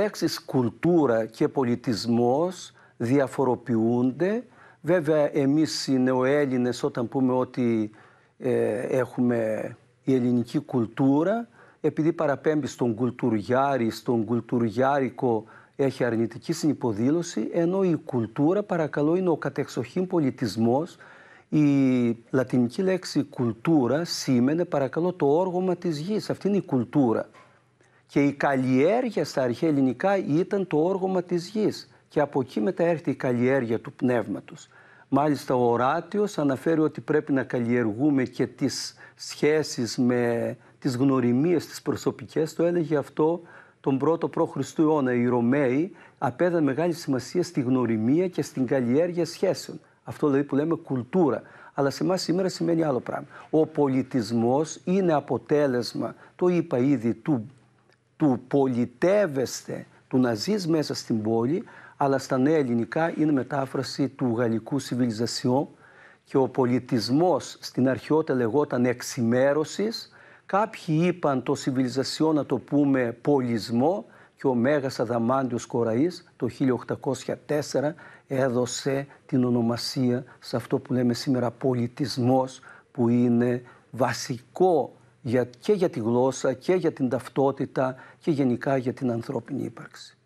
λέξεις κουλτούρα και πολιτισμός διαφοροποιούνται. Βέβαια εμείς οι νεοέλληνες όταν πούμε ότι ε, έχουμε η ελληνική κουλτούρα επειδή παραπέμπει στον κουλτουριαρι στον κουλτουριάρικο έχει αρνητική συνυποδήλωση ενώ η κουλτούρα παρακαλώ είναι ο κατεξοχήν πολιτισμός η λατινική λέξη κουλτούρα σήμαινε παρακαλώ το όργωμα της γης. Αυτή είναι η κουλτούρα. Και η καλλιέργεια στα αρχαία ελληνικά ήταν το όργωμα της γης και από εκεί μετά έρχεται η καλλιέργεια του πνεύματος. Μάλιστα ο Οράτιος αναφέρει ότι πρέπει να καλλιεργούμε και τις σχέσεις με τις γνωριμίες τις προσωπικές. Το έλεγε αυτό τον πρώτο π.Χ. αιώνα. Οι Ρωμαίοι απέδαν μεγάλη σημασία στη γνωριμία και στην καλλιέργεια σχέσεων. Αυτό δηλαδή που λέμε κουλτούρα. Αλλά σε εμάς σήμερα σημαίνει άλλο πράγμα. Ο πολιτισμός είναι αποτέλεσμα, το είπα ήδη, του του πολιτεύεστε του να ζεις μέσα στην πόλη, αλλά στα νέα ελληνικά είναι μετάφραση του γαλλικού civilization και ο πολιτισμός στην αρχαιότητα λεγόταν εξημέρωσης. Κάποιοι είπαν το civilization να το πούμε πολισμό και ο Μέγας Αδαμάντιος Κοραής το 1804 έδωσε την ονομασία σε αυτό που λέμε σήμερα πολιτισμός που είναι βασικό και για τη γλώσσα και για την ταυτότητα και γενικά για την ανθρώπινη ύπαρξη.